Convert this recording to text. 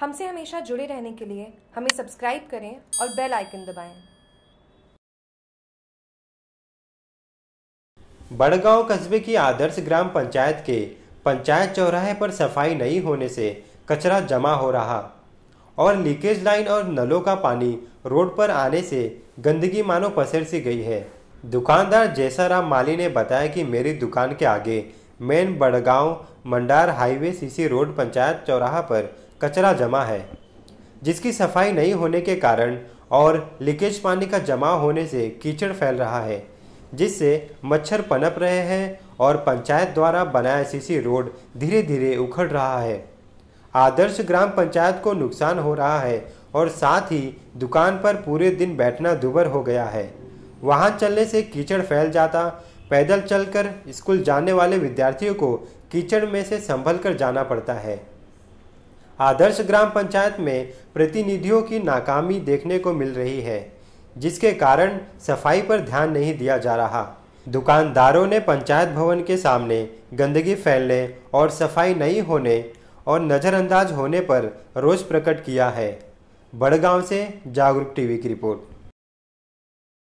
हमसे हमेशा जुड़े रहने के लिए हमें सब्सक्राइब करें और बेल आइकन दबाएं। बड़गांव कस्बे की आदर्श ग्राम पंचायत के पंचायत चौराहे पर सफाई नहीं होने से कचरा जमा हो रहा और लीकेज लाइन और नलों का पानी रोड पर आने से गंदगी मानो पसर सी गई है दुकानदार जैसाराम माली ने बताया कि मेरी दुकान के आगे main Badgaon Mandar highway CC road panchayat चौराहा पर कचरा जमा है जिसकी सफाई नहीं होने के कारण और लीकेज पानी का जमा होने से कीचड़ फैल रहा है जिससे मच्छर पनप रहे हैं और पंचायत द्वारा बनाया सीसी रोड धीरे धीरे उखड़ रहा है आदर्श ग्राम पंचायत को नुकसान हो रहा है और साथ ही दुकान पर पूरे दिन बैठना दुबर हो गया है वहाँ चलने से कीचड़ फैल जाता पैदल चलकर स्कूल जाने वाले विद्यार्थियों को कीचड़ में से संभल कर जाना पड़ता है आदर्श ग्राम पंचायत में प्रतिनिधियों की नाकामी देखने को मिल रही है जिसके कारण सफाई पर ध्यान नहीं दिया जा रहा दुकानदारों ने पंचायत भवन के सामने गंदगी फैलने और सफाई नहीं होने और नज़रअंदाज होने पर रोष प्रकट किया है बड़गांव से जागरूक टीवी की रिपोर्ट